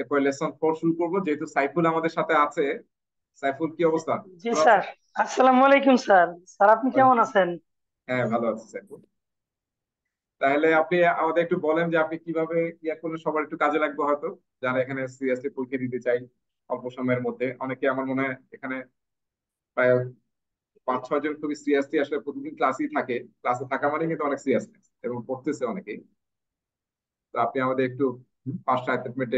এরপর lesson four শুরু করব যেহেতু সাইফুল আমাদের সাথে আছে সাইফুল কি অবস্থা জি স্যার আসসালামু আলাইকুম স্যার স্যার আপনি কেমন আচ্ছা। আছেন হ্যাঁ ভালো আছি সাইফুল তাহলে আপনি আমাদের একটু বলেন যে আপনি কিভাবে ইয়া করলে সবার একটু কাজে লাগবে হয়তো যারা এখানে সিরিয়াসলি পরীক্ষা দিতে চাই অল্প সময়ের মধ্যে অনেকে আমার মনে হয় এখানে প্রায় পাঁচ ছয় জন খুবই সিরিয়াসলি আসলে প্রতিদিন ক্লাসই থাকে ক্লাসে থাকা মানে কিন্তু অনেক সিরিয়াসনেস এবং পড়তেছে অনেকেই তো আপনি আমাদের একটু পাঁচটা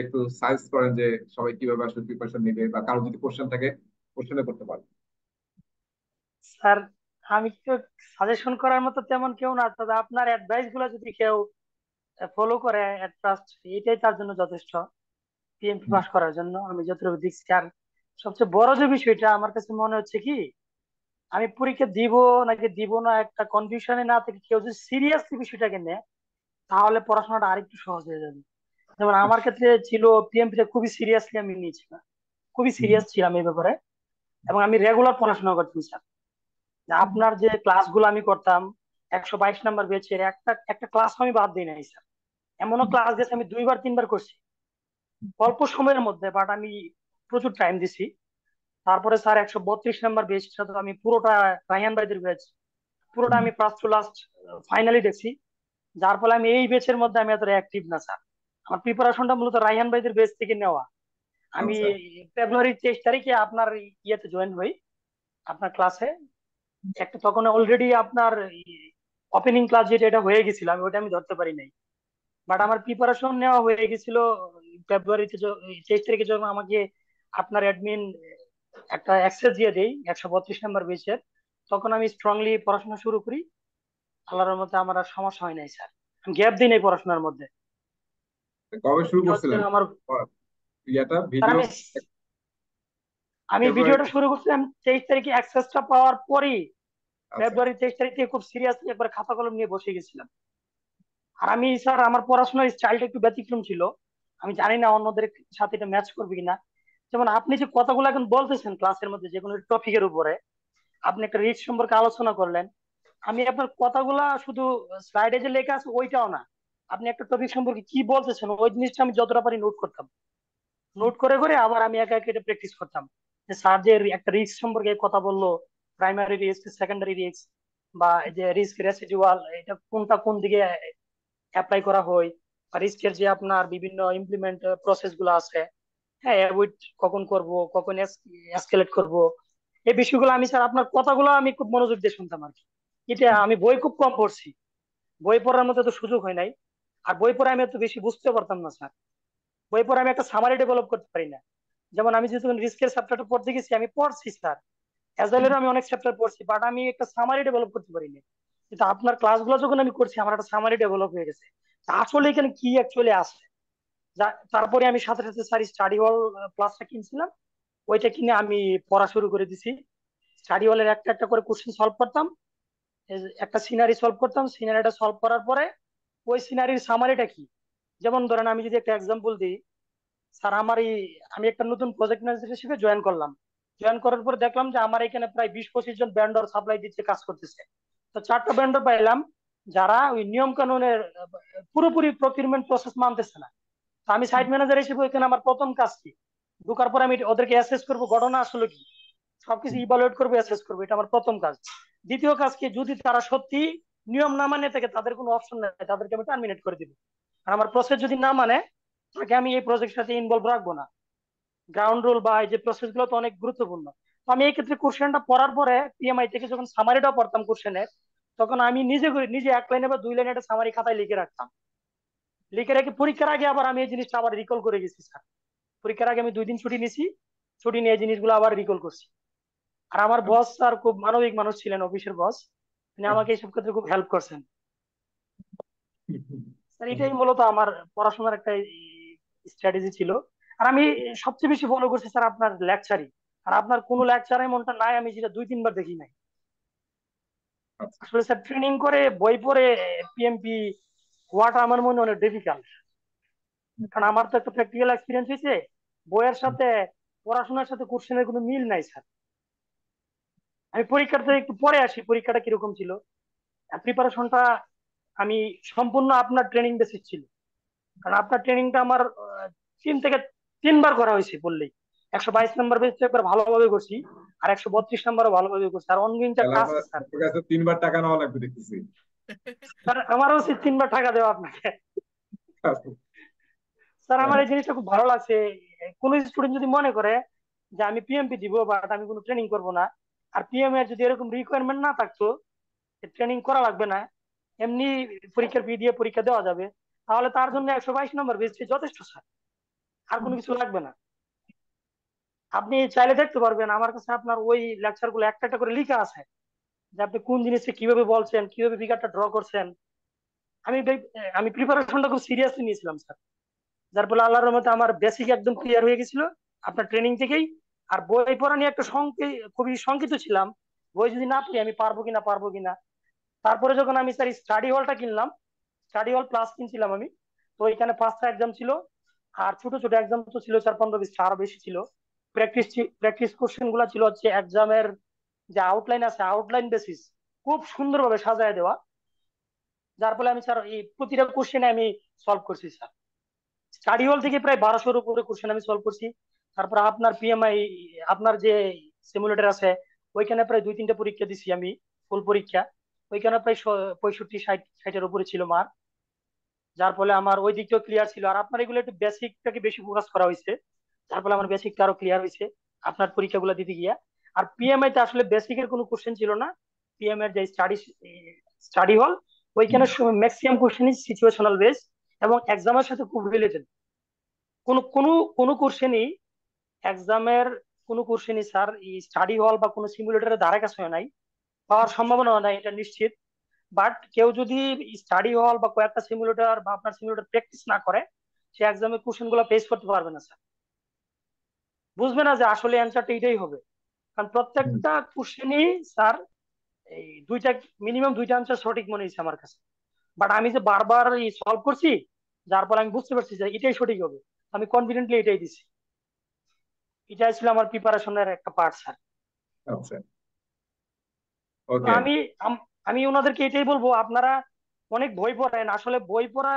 একটু সাইজ করেন যে সবাই কিভাবে আসলে প্রিপারেশন নেবে বা কারো যদি কোশ্চেন থাকে কোশ্চেনে করতে পারেন স্যার আমি তো সাজেশন করার মতো তেমন কেউ না তবে আপনার অ্যাডভাইস গুলো যদি কেউ ফলো করে এটাই তার জন্য যথেষ্ট পিএমপি পাস করার জন্য আমি যতটুকু আর সবচেয়ে বড় যে বিষয়টা আমার কাছে মনে হচ্ছে কি আমি পরীক্ষা দিব নাকি দিব না একটা কনফিউশনে না থেকে কেউ যদি সিরিয়াসলি বিষয়টাকে নেয় তাহলে পড়াশোনাটা আরেকটু সহজ হয়ে যাবে যেমন আমার আচ্ছা। ক্ষেত্রে ছিল পিএমপিতে খুবই সিরিয়াসলি আমি নিয়েছিলাম খুবই সিরিয়াস ছিলাম এই ব্যাপারে এবং আমি রেগুলার পড়াশোনা করতাম স্যার আপনার যে ক্লাসগুলো আমি করতাম একশো বাইশ নাম্বার বেচের একটা একটা ক্লাস আমি বাদ দিই নাই স্যার এমনও ক্লাস গেছে আমি দুইবার তিনবার করছি অল্প সময়ের মধ্যে বাট আমি প্রচুর টাইম দিছি তারপরে স্যার একশো বত্রিশ নাম্বার বেচটা সাথে আমি পুরোটা রায়ান বাইদের বেচ পুরোটা আমি ফার্স্ট টু লাস্ট ফাইনালি দেখছি যার ফলে আমি এই বেচের মধ্যে আমি এতটা অ্যাক্টিভ না স্যার আমার প্রিপারেশনটা মূলত রাইহান ভাইদের বেস থেকে নেওয়া আমি ফেব্রুয়ারি আচ্ছা। তেইশ তারিখে আপনার ইয়েতে জয়েন হই আপনার ক্লাসে একটা তখন অলরেডি আপনার ওপেনিং ক্লাস যেটা এটা হয়ে গেছিল আমি ওটা আমি ধরতে পারি নাই বাট আমার প্রিপারেশন নেওয়া হয়ে গেছিল ফেব্রুয়ারিতে তেইশ তারিখে যখন আমাকে আপনার অ্যাডমিন একটা অ্যাক্সেস দিয়ে দেই একশো বত্রিশ নাম্বার বেসের তখন আমি স্ট্রংলি পড়াশোনা শুরু করি আল্লাহর মধ্যে আমার আর সমস্যা হয় নাই স্যার গ্যাপ দিই নাই পড়াশোনার মধ্যে কবে শুরু করছিলেন আমার ইয়াটা ভিডিও আমি ভিডিওটা শুরু করছিলাম তেইশ তারিখে অ্যাক্সেসটা পাওয়ার পরই ফেব্রুয়ারি আচ্ছা। তেইশ খুব সিরিয়াসলি একবার খাতা কলম নিয়ে বসে গেছিলাম আর আমি স্যার আমার পড়াশোনার স্টাইলটা একটু ব্যতিক্রম ছিল আমি জানি না অন্যদের সাথে এটা ম্যাচ করবে কিনা যেমন আপনি যে কথাগুলো এখন বলতেছেন ক্লাসের মধ্যে যে কোনো টপিকের উপরে আপনি একটা রিস্ক সম্পর্কে আলোচনা করলেন আমি আপনার কথাগুলা শুধু স্লাইডে যে লেখা আছে ওইটাও না আপনি একটা টপিক সম্পর্কে কি বলতেছেন ওই জিনিসটা আমি যতটা পারি নোট করতাম নোট করে করে আবার আমি একা একা এটা প্র্যাকটিস করতাম যে স্যার যে একটা রিস্ক সম্পর্কে কথা বললো প্রাইমারি রিস্ক সেকেন্ডারি রিস্ক বা যে রিস্ক রেসিডুয়াল এটা কোনটা কোন দিকে অ্যাপ্লাই করা হয় বা রিস্কের যে আপনার বিভিন্ন ইমপ্লিমেন্ট প্রসেস গুলো আছে হ্যাঁ অ্যাভয়েড কখন করব কখন এসকেলেট করব এই বিষয়গুলো আমি স্যার আপনার কথাগুলো আমি খুব মনোযোগ দিয়ে শুনতাম আর কি এটা আমি বই খুব কম পড়ছি বই পড়ার মতো তো সুযোগ হয় নাই আর বই পড়ে আমি এত বেশি বুঝতে পারতাম না স্যার বই পড়ে আমি একটা সামারি ডেভেলপ করতে পারি না যেমন আমি যেহেতু রিস্কের চ্যাপ্টারটা পড়তে গেছি আমি পড়ছি স্যার অ্যাজওয়েলেরও আমি অনেক চ্যাপ্টার পড়ছি বাট আমি একটা সামারি ডেভেলপ করতে পারি না কিন্তু আপনার ক্লাসগুলো যখন আমি করছি আমার একটা সামারি ডেভেলপ হয়ে গেছে আসলে এখানে কি অ্যাকচুয়ালি আসে তারপরে আমি সাথে সাথে স্যার স্টাডি হল প্লাসটা কিনছিলাম ওইটা কিনে আমি পড়া শুরু করে দিছি স্টাডি হলের একটা একটা করে কোশ্চেন সলভ করতাম একটা সিনারি সলভ করতাম সিনারিটা সলভ করার পরে ওই সিনারির সামারিটা কি যেমন ধরেন আমি যদি একটা এক্সাম্পল দিই স্যার আমার এই আমি একটা নতুন প্রজেক্ট ম্যানেজার হিসেবে জয়েন করলাম জয়েন করার পর দেখলাম যে আমার এখানে প্রায় বিশ পঁচিশ জন ব্যান্ডর সাপ্লাই দিচ্ছে কাজ করতেছে তো চারটা ব্যান্ডর পাইলাম যারা ওই নিয়ম কানুনের পুরোপুরি প্রকিউরমেন্ট প্রসেস মানতেছে না তো আমি সাইট ম্যানেজার হিসেবে ওইখানে আমার প্রথম কাজ কি ঢুকার পর আমি ওদেরকে অ্যাসেস করবো ঘটনা আসলে কি সবকিছু ইভালুয়েট করবো অ্যাসেস করবো এটা আমার প্রথম কাজ দ্বিতীয় কাজ কি যদি তারা সত্যি নিয়ম না মানে থেকে তাদের কোনো অপশন নেই তাদেরকে আমি টার্মিনেট করে দিব আর আমার প্রসেস যদি না মানে তাকে আমি এই প্রজেক্টের সাথে ইনভলভ রাখবো না গ্রাউন্ড রুল বা এই যে প্রসেস গুলো তো অনেক গুরুত্বপূর্ণ তো আমি এই ক্ষেত্রে কোশ্চেনটা পড়ার পরে পিএমআই থেকে যখন সামারিটা পড়তাম কোশ্চেনের তখন আমি নিজে করি নিজে এক লাইনে বা দুই লাইনে একটা সামারি খাতায় লিখে রাখতাম লিখে রেখে পরীক্ষার আগে আবার আমি এই জিনিসটা আবার রিকল করে গেছি স্যার পরীক্ষার আগে আমি দুই দিন ছুটি নিছি ছুটি নিয়ে এই জিনিসগুলো আবার রিকল করছি আর আমার বস আচ্ছা। স্যার খুব মানবিক মানুষ ছিলেন অফিসের বস তিনি আমাকে এইসব ক্ষেত্রে খুব হেল্প করছেন এটাই মূলত আমার পড়াশোনার একটা স্ট্র্যাটেজি ছিল আর আমি সবচেয়ে বেশি ফলো করছি স্যার আপনার লেকচারই আর আপনার কোনো লেকচারে মনটা নাই আমি যেটা দুই তিনবার দেখি নাই আচ্ছা। আসলে স্যার ট্রেনিং করে বই পড়ে পিএমপি হওয়াটা আমার মনে অনেক ডিফিকাল্ট কারণ আমার তো একটা প্র্যাকটিক্যাল এক্সপিরিয়েন্স হয়েছে বইয়ের সাথে পড়াশোনার সাথে কোশ্চেনের কোনো মিল নাই স্যার আমি পরীক্ষাটা একটু পরে আসি পরীক্ষাটা কিরকম ছিল প্রিপারেশনটা আমি সম্পূর্ণ আপনার ট্রেনিং বেসিস ছিল কারণ আপনার ট্রেনিংটা আমার তিন থেকে তিনবার করা হয়েছে বললেই একশো বাইশ নম্বর বেসে একবার ভালোভাবে করছি আর একশো বত্রিশ নম্বরও ভালোভাবে করছি আর অনগিন যা কাজ তিনবার টাকা নেওয়া লাগবে দেখতেছি স্যার আমারও উচিত তিনবার টাকা দেওয়া আপনাকে স্যার আমার এই জিনিসটা খুব ভালো লাগছে কোন স্টুডেন্ট যদি মনে করে যে আমি পিএমপি দিব বাট আমি কোনো ট্রেনিং করব না আর পিএম এর যদি এরকম রিকোয়ারমেন্ট না থাকতো ট্রেনিং করা লাগবে না এমনি পরীক্ষার ফি দিয়ে পরীক্ষা দেওয়া যাবে তাহলে তার জন্য একশো বাইশ নম্বর বেসটি যথেষ্ট স্যার আর কোনো কিছু লাগবে না আপনি চাইলে দেখতে পারবেন আমার কাছে আপনার ওই লেকচার গুলো একটা একটা করে লিখা আছে যে আপনি কোন জিনিসটা কিভাবে বলছেন কিভাবে ফিগারটা ড্র করছেন আমি আমি প্রিপারেশনটা খুব সিরিয়াসলি নিয়েছিলাম স্যার যার ফলে আল্লাহর রহমতে আমার বেসিক একদম ক্লিয়ার হয়ে গেছিল আপনার ট্রেনিং থেকেই আর বই পড়া নিয়ে একটু খুবই শঙ্কিত ছিলাম বই যদি না পড়ি আমি পারবো কিনা পারবো কিনা তারপরে যখন আমি স্যার স্টাডি হলটা কিনলাম স্টাডি হল প্লাস কিনছিলাম আমি তো এখানে পাঁচটা এক্সাম ছিল আর ছোট ছোট এক্সাম তো ছিল চার পনেরো বিশটা আরো বেশি ছিল প্র্যাকটিস প্র্যাকটিস কোশ্চেন গুলো ছিল হচ্ছে এক্সামের যে আউটলাইন আছে আউটলাইন বেসিস খুব সুন্দরভাবে সাজায় দেওয়া যার ফলে আমি স্যার এই প্রতিটা কোশ্চেনে আমি সলভ করছি স্যার স্টাডি হল থেকে প্রায় বারোশোর উপরে কোশ্চেন আমি সলভ করছি তারপর আপনার পিএমআই আপনার যে সিমুলেটার আছে ওইখানে প্রায় দুই তিনটা পরীক্ষা দিছি আমি ফুল পরীক্ষা ওইখানে প্রায় পঁয়ষট্টি ষাট ষাটের উপরে ছিল মার যার ফলে আমার ওই দিকটাও ক্লিয়ার ছিল আর আপনার এগুলো একটু বেসিকটাকে বেশি ফোকাস করা হয়েছে যার ফলে আমার বেসিকটা আরো ক্লিয়ার হয়েছে আপনার পরীক্ষাগুলো দিতে গিয়া আর পিএমআই তে আসলে বেসিকের কোনো কোশ্চেন ছিল না পিএমআই যে স্টাডি স্টাডি হল ওইখানে ম্যাক্সিমাম কোশ্চেন সিচুয়েশনাল বেস এবং এক্সামের সাথে খুব রিলেটেড কোনো কোনো কোনো কোশ্চেনই এক্সামের কোনো কোর্সিনি স্যার এই স্টাডি হল বা কোনো সিমুলেটরের ধারে কাছে নাই পাওয়ার সম্ভাবনা নাই এটা নিশ্চিত বাট কেউ যদি স্টাডি হল বা কয়েকটা সিমুলেটর বা আপনার সিমুলেটর প্র্যাকটিস না করে সে এক্সামে কোশ্চেন গুলো ফেস করতে পারবে না স্যার বুঝবে না যে আসলে অ্যান্সারটা এটাই হবে কারণ প্রত্যেকটা কোশ্চেনই স্যার এই দুইটা মিনিমাম দুইটা আনসার সঠিক মনে হয়েছে আমার কাছে বাট আমি যে বারবার সলভ করছি যার ফলে আমি বুঝতে পারছি যে এটাই সঠিক হবে আমি কনফিডেন্টলি এটাই দিছি এটা ছিল আমার প্রিপারেশনের একটা পার্ট আচ্ছা। স্যার আমি আমি ওনাদেরকে এটাই বলবো আপনারা অনেক বই পড়েন আসলে বই পড়া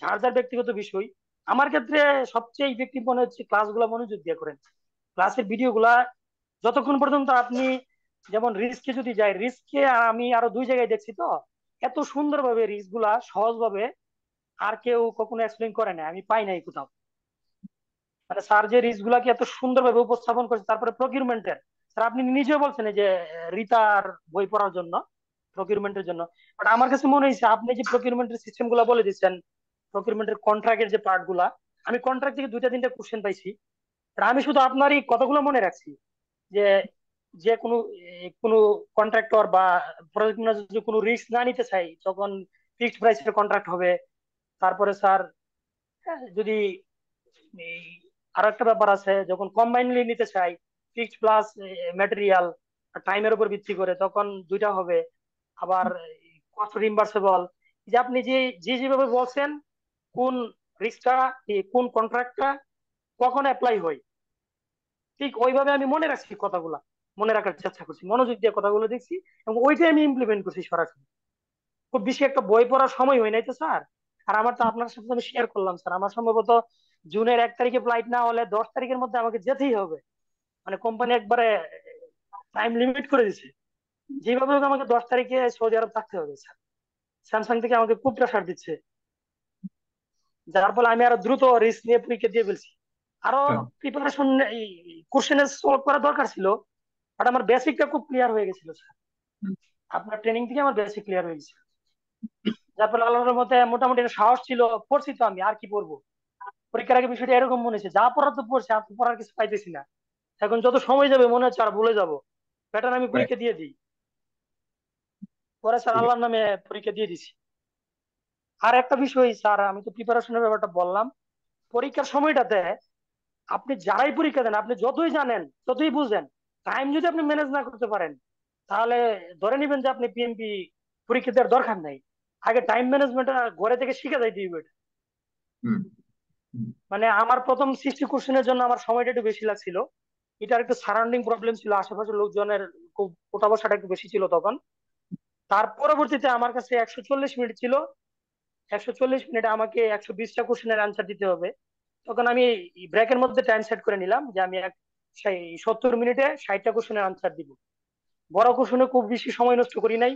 যার যার ব্যক্তিগত বিষয় আমার ক্ষেত্রে সবচেয়ে ইফেক্টিভ মনে হচ্ছে ক্লাসগুলো মনোযোগ দিয়ে করেন ক্লাসের ভিডিওগুলা যতক্ষণ পর্যন্ত আপনি যেমন রিস্কে যদি যাই রিস্কে আমি আরো দুই জায়গায় দেখছি তো এত সুন্দরভাবে রিস্ক গুলা সহজভাবে আর কেউ কখনো এক্সপ্লেন করে না আমি পাই নাই কোথাও মানে স্যার যে রিস্ক গুলাকে এত সুন্দরভাবে উপস্থাপন করেছে তারপরে প্রকিউরমেন্টের স্যার আপনি নিজে বলছেন যে রিতার বই পড়ার জন্য প্রকিউরমেন্টের জন্য বাট আমার কাছে মনে হয়েছে আপনি যে প্রকিউরমেন্টের সিস্টেম গুলা বলে দিচ্ছেন প্রকিউরমেন্টের কন্ট্রাক্টের যে পার্ট গুলা আমি কন্ট্রাক্ট থেকে দুইটা তিনটা কোশ্চেন পাইছি আমি শুধু আপনারই কতগুলো কথাগুলো মনে রাখছি যে যে কোনো কোনো কন্ট্রাক্টর বা প্রজেক্ট ম্যানেজার যদি কোনো রিস্ক না নিতে চাই যখন ফিক্সড প্রাইসের কন্ট্রাক্ট হবে তারপরে স্যার হ্যাঁ, যদি আর একটা ব্যাপার আছে যখন কম্বাইনলি নিতে চাই ফিক্সড প্লাস ম্যাটেরিয়াল টাইমের উপর ভিত্তি করে তখন দুইটা হবে আবার কস্ট রিম্বার্সেবল যে আপনি যে যে যেভাবে বলছেন কোন রিস্কটা কোন কন্ট্রাক্টটা কখন অ্যাপ্লাই হয় ঠিক ওইভাবে আমি মনে রাখছি কথাগুলো মনে রাখার চেষ্টা করছি মনোযোগ দিয়ে কথাগুলো দেখছি এবং ওইটাই আমি ইমপ্লিমেন্ট করছি সরাসরি খুব বেশি একটা বই পড়ার সময় হয় নাই তো স্যার আর আমার তো আপনার সাথে আমি শেয়ার করলাম স্যার আমার সম্ভবত জুনের এক তারিখে ফ্লাইট না হলে দশ তারিখের মধ্যে আমাকে যেতেই হবে মানে কোম্পানি একবারে টাইম লিমিট করে দিছে যেভাবে হোক আমাকে দশ তারিখে সৌদি আরব থাকতে হবে স্যার স্যামসাং থেকে আমাকে খুব প্রেশার দিচ্ছে যার ফলে আমি আরো দ্রুত রিস্ক নিয়ে পরীক্ষা দিয়ে ফেলছি আরো প্রিপারেশন কোশ্চেনে সলভ করা দরকার ছিল বাট আমার বেসিকটা খুব ক্লিয়ার হয়ে গেছিল স্যার আপনার ট্রেনিং থেকে আমার বেসিক ক্লিয়ার হয়ে গেছে যার ফলে আল্লাহর মতে মোটামুটি সাহস ছিল পড়ছি তো আমি আর কি পড়বো পরীক্ষার আগে বিষয়টা এরকম মনে হচ্ছে যা পড়া তো পড়ছে আর পড়ার কিছু পাইতেছি না এখন যত সময় যাবে মনে হচ্ছে আর বলে যাবো ব্যাটার আমি পরীক্ষা দিয়ে দিই পরে স্যার আল্লাহর নামে পরীক্ষা দিয়ে দিছি আর একটা বিষয় স্যার আমি তো প্রিপারেশনের ব্যাপারটা বললাম পরীক্ষার সময়টাতে আপনি যারাই পরীক্ষা দেন আপনি যতই জানেন ততই বুঝেন টাইম যদি আপনি ম্যানেজ না করতে পারেন তাহলে ধরে নেবেন যে আপনি পিএমপি পরীক্ষা দেওয়ার দরকার নাই আগে টাইম ম্যানেজমেন্টটা ঘরে থেকে শিখে যাইতে হবে মানে আমার প্রথম সৃষ্টি কোশ্চেনের জন্য আমার সময়টা একটু বেশি লাগছিল এটার একটু সারাউন্ডিং প্রবলেম ছিল আশেপাশের লোকজনের খুব ওটা বসাটা একটু বেশি ছিল তখন তার পরবর্তীতে আমার কাছে একশো চল্লিশ মিনিট ছিল একশো চল্লিশ মিনিটে আমাকে একশো বিশটা কোশ্চেনের আনসার দিতে হবে তখন আমি ব্রেকের মধ্যে টাইম সেট করে নিলাম যে আমি এক সত্তর মিনিটে ষাটটা কোশ্চেনের আনসার দিব বড় কোশ্চেনে খুব বেশি সময় নষ্ট করি নাই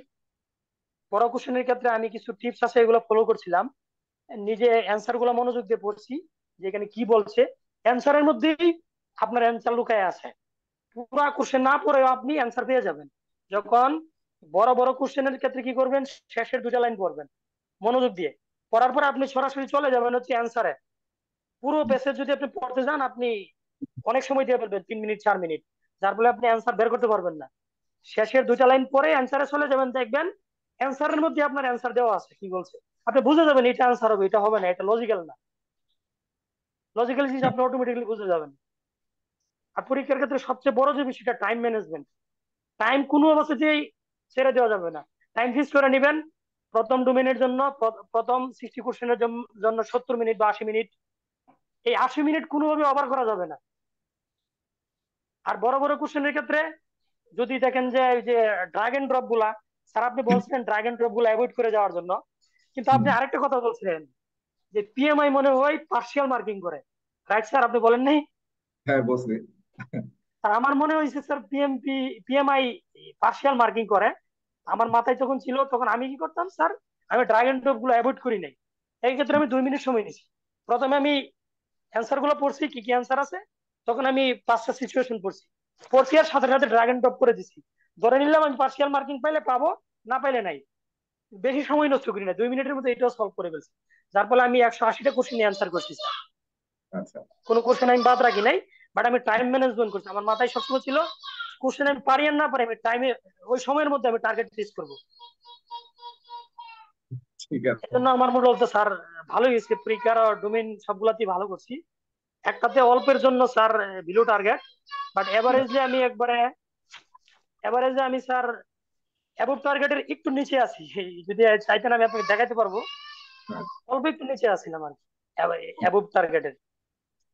বড় কোশ্চেনের ক্ষেত্রে আমি কিছু টিপস আছে এগুলো ফলো করছিলাম নিজে অ্যান্সার গুলা মনোযোগ দিয়ে পড়ছি যে এখানে কি বলছে অ্যান্সারের মধ্যেই আপনার অ্যান্সার লুকায় আছে পুরো কোশ্চেন না পড়েও আপনি অ্যান্সার পেয়ে যাবেন যখন বড় বড় কোশ্চেনের ক্ষেত্রে কি করবেন শেষের দুটা লাইন পড়বেন মনোযোগ দিয়ে পড়ার পর আপনি সরাসরি চলে যাবেন হচ্ছে অ্যান্সারে পুরো পেসেজ যদি আপনি পড়তে যান আপনি অনেক সময় দিয়ে ফেলবেন তিন মিনিট চার মিনিট যার ফলে আপনি অ্যান্সার বের করতে পারবেন না শেষের দুটা লাইন পরে অ্যান্সারে চলে যাবেন দেখবেন অ্যান্সারের মধ্যে আপনার অ্যান্সার দেওয়া আছে কি বলছে আপনি বুঝে যাবেন এটা আনসার হবে এটা হবে না এটা লজিক্যাল না লজিক্যাল জিনিস আপনি অটোমেটিক্যালি বুঝে যাবেন আর পরীক্ষার ক্ষেত্রে সবচেয়ে বড় যে বিষয়টা টাইম ম্যানেজমেন্ট টাইম কোনো অবস্থাতেই ছেড়ে দেওয়া যাবে না টাইম ফিক্স করে নেবেন প্রথম দু মিনিটের জন্য প্রথম সিক্সটি কোশ্চেনের জন্য সত্তর মিনিট বা আশি মিনিট এই আশি মিনিট কোনোভাবে অভার করা যাবে না আর বড় বড় কোশ্চেনের ক্ষেত্রে যদি দেখেন যে যে ড্রাগ এন্ড ড্রপ গুলা স্যার আপনি বলছিলেন ড্রাগ এন্ড ড্রপ গুলা অ্যাভয়েড করে যাওয়ার জন্য কিন্তু আপনি আরেকটা কথা বলছিলেন যে পিএমআই মনে হয় পার্সিয়াল মার্কিং করে রাইট স্যার আপনি বলেন নাই হ্যাঁ বলছি স্যার আমার মনে হয়েছে sir PMP PMI partial marking করে আমার মাথায় যখন ছিল তখন আমি কি করতাম স্যার আমি ড্রাগ এন্ড ড্রপ গুলো অ্যাভয়েড করি নাই এই ক্ষেত্রে আমি দুই মিনিট সময় নিছি প্রথমে আমি অ্যান্সার গুলো পড়ছি কি কি অ্যান্সার আছে তখন আমি পাঁচটা সিচুয়েশন পড়ছি পড়ছি আর সাথে সাথে ড্রাগ এন্ড ড্রপ করে দিছি ধরে নিলাম আমি পার্সিয়াল মার্কিং পাইলে পাবো না পাইলে নাই বেশি সময় নষ্ট করি না দুই মিনিটের মধ্যে এটাও সলভ করে ফেলছি যার ফলে আমি একশো আশিটা কোশ্চেন অ্যান্সার করছি আচ্ছা। কোনো কোশ্চেন আমি বাদ রাখি নাই বাট আমি টাইম ম্যানেজমেন্ট করছি আমার মাথায় সবসময় ছিল কোশ্চেন আমি পারি না পারি আমি টাইমে ওই সময়ের মধ্যে আমি টার্গেট রিচ করবো আমার মনে হচ্ছে স্যার ভালোই হয়েছে প্রিকার ডোমেইন সবগুলাতেই ভালো করছি একটাতে অল্পের জন্য sir below target but averagely আমি একবারে এভারেজে আমি স্যার অ্যাবভ টার্গেটের একটু নিচে আছি যদি চাইতেন আমি আপনাকে দেখাতে পারবো অল্প একটু নিচে আছিলাম আর অ্যাবভ টার্গেটের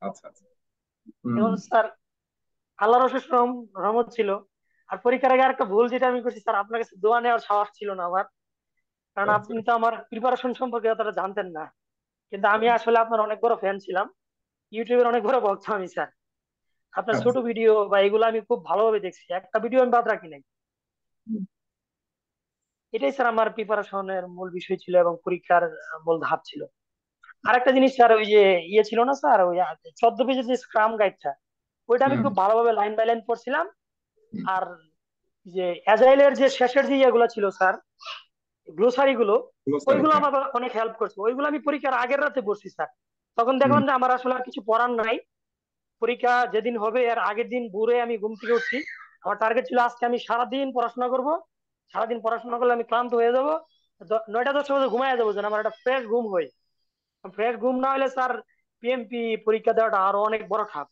আচ্ছা, আচ্ছা। এখন স্যার আল্লাহর অশেষ রহমত ছিল আর পরীক্ষার আগে একটা ভুল যেটা আমি করছি স্যার আপনার কাছে দোয়া নেওয়ার সাহস ছিল না আমার কারণ আচ্ছা। আপনি তো আমার প্রিপারেশন সম্পর্কে অতটা জানতেন না কিন্তু আমি আসলে আপনার অনেক বড় ফ্যান ছিলাম ইউটিউবের অনেক বড় ভক্ত আমি স্যার আপনার ছোট ভিডিও বা এগুলো আমি খুব ভালোভাবে দেখছি একটা ভিডিও আমি বাদ রাখি নাই এটাই স্যার আমার প্রিপারেশনের মূল বিষয় ছিল এবং পরীক্ষার মূল ধাপ ছিল একটা জিনিস স্যার ওই যে ইয়ে ছিল না স্যার ওই চোদ্দ পেজের যে স্ক্রাম গাইডটা ওইটা আমি খুব ভালোভাবে লাইন বাই লাইন পড়ছিলাম আর যে অ্যাজাইলের যে শেষের যে ইয়েগুলো ছিল স্যার গ্লোসারি গুলো ওইগুলো হ্যাঁ। আমার অনেক হেল্প করছে ওইগুলো আমি পরীক্ষার আগের রাতে পড়ছি স্যার তখন দেখলাম যে আমার আসলে আর কিছু পড়ার নাই পরীক্ষা যেদিন হবে এর আগের দিন ভোরে আমি ঘুম থেকে উঠছি আমার টার্গেট ছিল আজকে আমি সারাদিন পড়াশোনা করব সারাদিন পড়াশোনা করলে আমি ক্লান্ত হয়ে যাবো নয়টা দশটা বছর ঘুমাই যাবো আমার একটা ফ্রেশ ঘুম হই ফ্রেশ ঘুম না হলে স্যার পিএমপি পরীক্ষা দেওয়াটা আরো অনেক বড় খাপ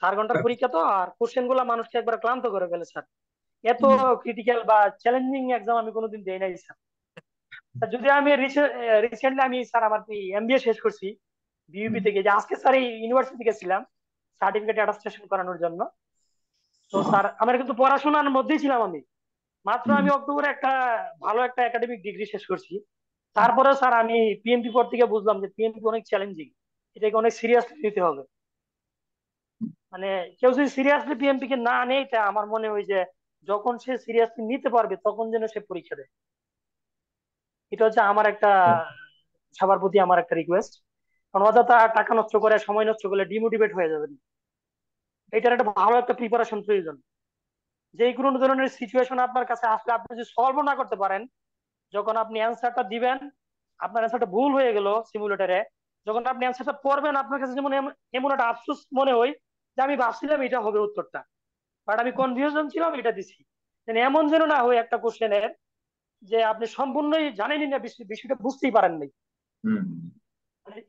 চার ঘন্টার হ্যাঁ। পরীক্ষা তো আর কোশ্চেন গুলা মানুষকে একবার ক্লান্ত করে ফেলে স্যার এত ক্রিটিক্যাল বা চ্যালেঞ্জিং এক্সাম আমি কোনোদিন দেই নাই স্যার যদি আমি রিসেন্টলি আমি স্যার আমার এমবিএ শেষ করছি বিউপি থেকে যে আজকে স্যার ইউনিভার্সিটি গেছিলাম সার্টিফিকেট অ্যাটাস্টেশন করানোর জন্য তো স্যার আমার কিন্তু পড়াশোনার মধ্যেই ছিলাম আমি মাত্র আমি অক্টোবরে একটা ভালো একটা একাডেমিক ডিগ্রি শেষ করছি তারপরে স্যার আমি পিএনপি পর থেকে বুঝলাম যে পিএনপি অনেক চ্যালেঞ্জিং এটাকে অনেক সিরিয়াসলি নিতে হবে মানে কেউ যদি সিরিয়াসলি পিএমপি কে না নেই তা আমার মনে হয় যে যখন সে সিরিয়াসলি নিতে পারবে তখন যেন সে পরীক্ষা দেয় এটা হচ্ছে আমার একটা সবার প্রতি আমার একটা রিকোয়েস্ট কারণ অযথা টাকা নষ্ট করে সময় নষ্ট করলে ডিমোটিভেট হয়ে যাবেন এটার একটা ভালো একটা প্রিপারেশন প্রয়োজন যে কোনো ধরনের সিচুয়েশন আপনার কাছে আসলে আপনি যদি সলভ না করতে পারেন যখন আপনি অ্যান্সারটা দিবেন আপনার অ্যান্সারটা ভুল হয়ে গেল সিমুলেটারে যখন আপনি অ্যান্সারটা পড়বেন আপনার কাছে যেমন এমন একটা আফসোস মনে হয় যে আমি ভাবছিলাম এটা হবে উত্তরটা বাট আমি কনফিউশন ছিলাম এটা দিছি এমন যেন না হয় একটা কোশ্চেনের যে আপনি সম্পূর্ণই জানেনই না বিষয়টা বুঝতেই পারেন নাই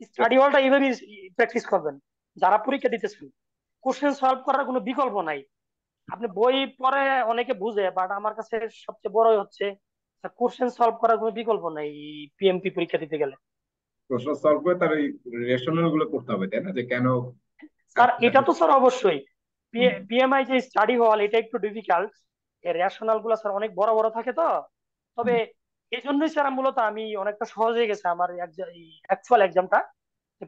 স্টাডি মানে হলটা এইভাবেই প্র্যাকটিস করবেন যারা পরীক্ষা দিতেছেন কোশ্চেন সলভ করার কোনো বিকল্প নাই আপনি বই পড়ে অনেকে বুঝে বাট আমার কাছে সবচেয়ে বড় হচ্ছে কোশ্চেন সলভ করার কোনো বিকল্প নাই পিএমপি পরীক্ষা দিতে গেলে প্রশ্ন সলভ করে তার রেশনাল গুলো করতে হবে তাই না যে কেন স্যার এটা তো স্যার অবশ্যই পিএমআই যে স্টাডি হল এটা একটু ডিফিকাল্ট এর রেশনাল গুলো স্যার অনেক বড় বড় থাকে তো তবে এই জন্যই স্যার মূলত আমি অনেকটা সহজ হয়ে গেছে আমার অ্যাকচুয়াল এক্সামটা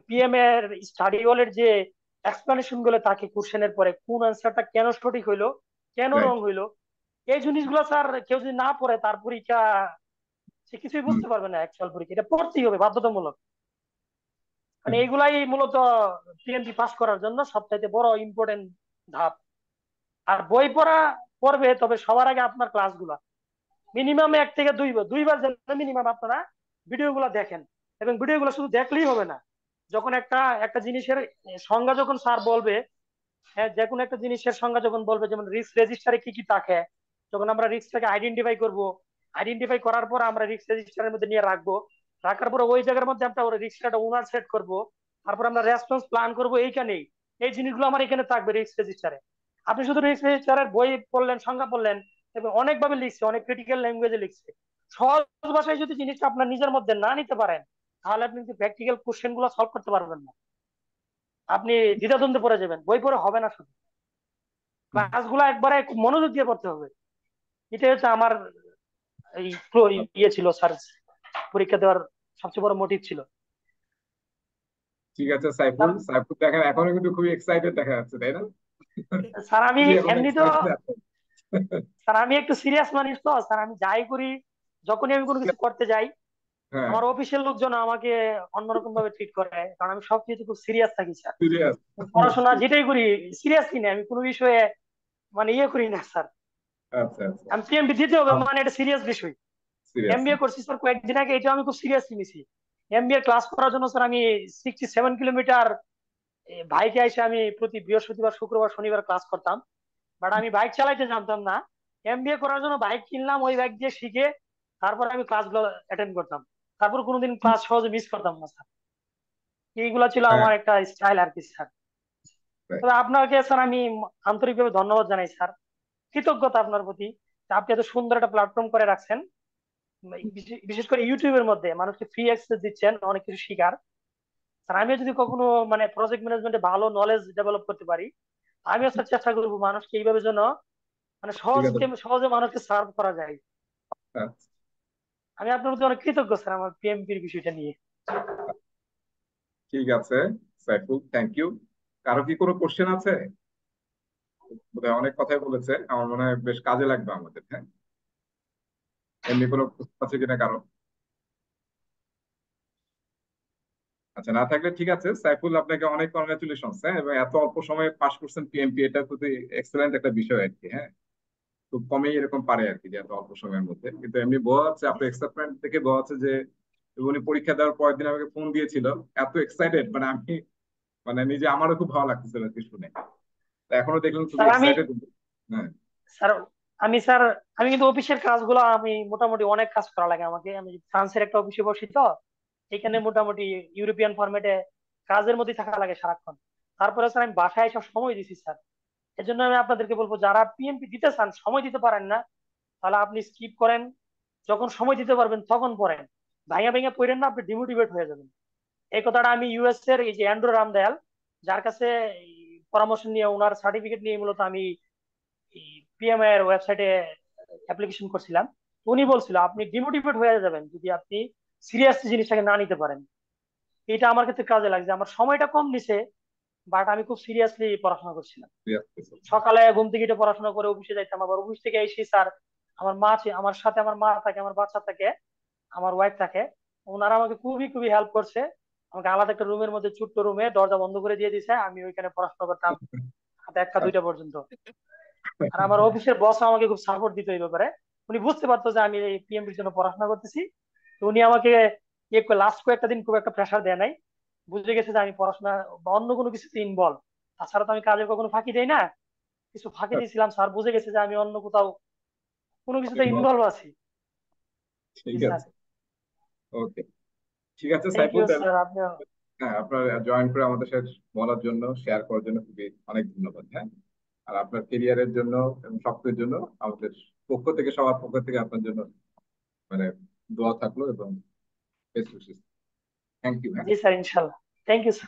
পিএম এর স্টাডি হলের যে এক্সপ্লেনেশন গুলো থাকে কোশ্চেনের পরে কোন আনসারটা কেন সঠিক হইলো কেন রং হইলো এই জিনিসগুলো স্যার কেউ যদি না পড়ে তার পরীক্ষা সে কিছুই বুঝতে পারবে না অ্যাকচুয়াল পরীক্ষা এটা পড়তেই হবে বাধ্যতামূলক মানে এগুলাই মূলত টিএমপি পাস করার জন্য সবচাইতে বড় ইম্পর্টেন্ট ধাপ আর বই পড়া পড়বে তবে সবার আগে আপনার ক্লাসগুলা মিনিমাম এক থেকে দুইবার দুইবার যেন মিনিমাম আপনারা ভিডিওগুলো দেখেন এবং ভিডিওগুলো শুধু দেখলেই হবে না যখন একটা একটা জিনিসের সংজ্ঞা যখন স্যার বলবে হ্যাঁ যে কোনো একটা জিনিসের সংজ্ঞা যখন বলবে যেমন রিস্ক রেজিস্টারে কি কি থাকে যখন আমরা রিস্কটাকে আইডেন্টিফাই করব আইডেন্টিফাই করার পর আমরা রিস্ক রেজিস্টারের মধ্যে নিয়ে রাখবো রাখার পর ওই জায়গার মধ্যে আমরা রিস্কটা ওনার সেট করব তারপর আমরা রেসপন্স প্ল্যান করব এইখানেই এই জিনিসগুলো আমার এখানে থাকবে রিস্ক রেজিস্টারে আপনি শুধু রিস্ক রেজিস্টারের বই পড়লেন সংজ্ঞা পড়লেন এবং অনেকভাবে লিখছে অনেক ক্রিটিক্যাল ল্যাঙ্গুয়েজে লিখছে সহজ ভাষায় যদি জিনিসটা আপনার নিজের মধ্যে না নিতে পারেন তাহলে আপনি কিন্তু প্র্যাকটিক্যাল কোশ্চেন গুলো সলভ করতে পারবেন না আপনি দ্বিধাদ্বন্দ্বে পড়ে যাবেন বই পড়ে হবে না শুধু ক্লাসগুলো একবারে মনোযোগ দিয়ে পড়তে হবে এটা হচ্ছে আমার এই ইয়ে ছিল স্যার পরীক্ষা দেওয়ার সবচেয়ে বড় মোটিভ ছিল ঠিক আছে সাইফুল সাইফুল দেখেন এখনো কিন্তু খুবই এক্সাইটেড দেখা যাচ্ছে তাই না স্যার আমি এমনি তো স্যার আমি একটু সিরিয়াস মানুষ তো স্যার আমি যাই করি যখনই আমি কোনো কিছু করতে যাই হ্যাঁ। আমার অফিসের লোকজন আমাকে অন্যরকম ভাবে ট্রিট করে কারণ আমি সব খুব সিরিয়াস থাকি স্যার পড়াশোনা যেটাই করি সিরিয়াস না আমি কোনো বিষয়ে মানে ইয়ে করি না স্যার আচ্ছা, আচ্ছা। আমি দিতে হবে মানে এটা সিরিয়াস বিষয় এমবিএ করছি স্যার কয়েকদিন আগে এটা আমি খুব এমবিএ ক্লাস করার জন্য স্যার আমি সিক্সটি সেভেন কিলোমিটার বাইকে এসে আমি প্রতি বৃহস্পতিবার শুক্রবার শনিবার ক্লাস করতাম বাট আমি বাইক চালাইতে জানতাম না এমবিএ করার জন্য বাইক কিনলাম ওই বাইক দিয়ে শিখে তারপর আমি গুলো অ্যাটেন্ড করতাম তারপর কোনোদিন ক্লাস সহজে মিস করতাম না স্যার এইগুলা ছিল হ্যাঁ। আমার একটা স্টাইল আর কি স্যার তবে আপনাকে স্যার আমি আন্তরিকভাবে ধন্যবাদ জানাই স্যার কৃতজ্ঞতা আপনার প্রতি আপনি এত সুন্দর একটা প্ল্যাটফর্ম করে রাখছেন বিশেষ করে ইউটিউবের মধ্যে মানুষকে ফ্রি অ্যাক্সেস দিচ্ছেন অনেক কিছু শিকার স্যার আমিও যদি কখনো মানে প্রজেক্ট ম্যানেজমেন্টে ভালো নলেজ ডেভেলপ করতে পারি আমিও স্যার চেষ্টা করবো মানুষকে এইভাবে যেন মানে সহজে সহজে মানুষকে সার্ভ করা যায় আচ্ছা। আমি আপনার প্রতি অনেক কৃতজ্ঞ স্যার আমার পিএমপির বিষয়টা নিয়ে ঠিক আছে সাইফুল থ্যাংক ইউ কারো কি কোনো কোশ্চেন আছে অনেক কথাই বলেছে আমার মনে হয় বেশ কাজে লাগবে আমাদের হ্যাঁ এমনি কোনো আছে কিনা কারো আচ্ছা না থাকলে ঠিক আছে সাইফুল আপনাকে অনেক কংগ্রেচুলেশন হ্যাঁ এবং এত অল্প সময়ে পাশ করছেন পিএমপি এটা খুবই এক্সেলেন্ট একটা বিষয় আর কি হ্যাঁ খুব কমই এরকম পারে আর কি যে এত অল্প সময়ের মধ্যে কিন্তু এমনি বোয়া হচ্ছে আপনার এক্সাইটমেন্ট থেকে বোয়া হচ্ছে যে উনি পরীক্ষা দেওয়ার পরের দিন আমাকে ফোন দিয়েছিল এত এক্সাইটেড মানে আমি মানে নিজে আমারও খুব ভালো লাগতেছিল আর কি শুনে এখনো দেখলাম খুব এক্সাইটেড হ্যাঁ স্যার আমি স্যার আমি কিন্তু অফিসের কাজগুলো আমি মোটামুটি অনেক কাজ করা লাগে আমাকে আমি ফ্রান্সের একটা অফিসে বসি তো এখানে মোটামুটি ইউরোপিয়ান ফরম্যাটে কাজের মধ্যে থাকা লাগে সারাক্ষণ তারপরে স্যার আমি বাসায় সব সময় দিছি স্যার এজন্য আমি আপনাদেরকে বলবো যারা পিএমপি দিতে চান সময় দিতে পারেন না তাহলে আপনি স্কিপ করেন যখন সময় দিতে পারবেন তখন পড়েন ভাইয়া ভেঙে পড়েন না আপনি ডিমোটিভেট হয়ে যাবেন এই কথাটা আমি ইউএস এর এই যে অ্যান্ড্রু রামদয়াল যার কাছে পরামর্শ নিয়ে ওনার সার্টিফিকেট নিয়ে মূলত আমি পিএমআই এর ওয়েবসাইটে অ্যাপ্লিকেশন করছিলাম উনি বলছিল আপনি ডিমোটিভেট হয়ে যাবেন যদি আপনি সিরিয়াসলি জিনিসটাকে না নিতে পারেন এটা আমার ক্ষেত্রে কাজে লাগছে আমার সময়টা কম নিছে বাট আমি খুব সিরিয়াসলি পড়াশোনা করছিলাম সকালে ঘুম থেকে এটা পড়াশোনা করে অফিসে যাইতাম আবার অফিস থেকে এসে স্যার আমার মা আমার সাথে আমার মা থাকে আমার বাচ্চা থাকে আমার ওয়াইফ থাকে ওনারা আমাকে খুবই খুবই হেল্প করছে আমাকে আলাদা একটা রুমের মধ্যে ছোট্ট রুমে দরজা বন্ধ করে দিয়ে দিছে আমি ওইখানে পড়াশোনা করতাম হাতে একটা দুইটা পর্যন্ত আর আমার অফিসের বস আমাকে খুব সাপোর্ট দিত এই ব্যাপারে উনি বুঝতে পারতো যে আমি এই পিএমপির জন্য পড়াশোনা করতেছি তো উনি আমাকে লাস্ট কয়েকটা দিন খুব একটা প্রেশার দেয় নাই বুঝে গেছে যে আমি পড়াশোনা বা অন্য কোনো কিছুতে ইনভলভ তাছাড়া তো আমি কাজে কখনো ফাঁকি দেই না কিছু ফাঁকি দিয়েছিলাম স্যার বুঝে গেছে যে আমি অন্য কোথাও কোনো কিছুতে ইনভলভ আছি ঠিক আছে ওকে ঠিক আছে হ্যাঁ আপনার জয়েন করে আমাদের সাথে বলার জন্য শেয়ার করার জন্য খুবই অনেক ধন্যবাদ হ্যাঁ আর আপনার কেরিয়ারের জন্য এবং শক্তির জন্য আমাদের পক্ষ থেকে সবার পক্ষ থেকে আপনার জন্য মানে দোয়া থাকলো এবং Thank you. Yes, sir, inshallah. Thank you, sir.